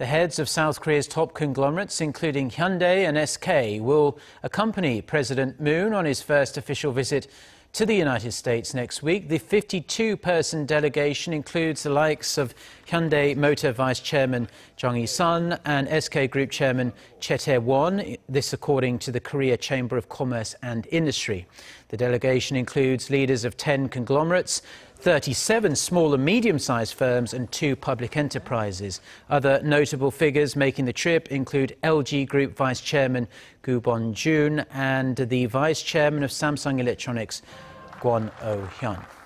The heads of South Korea's top conglomerates, including Hyundai and SK, will accompany President Moon on his first official visit to the United States next week. The 52-person delegation includes the likes of Hyundai Motor Vice Chairman Jeong Yi-sun and SK Group Chairman Chete Won, this according to the Korea Chamber of Commerce and Industry. The delegation includes leaders of 10 conglomerates, 37 small and medium-sized firms and two public enterprises. Other notable figures making the trip include LG Group Vice Chairman Gu Jun and the Vice Chairman of Samsung Electronics, Guan Oh-hyun.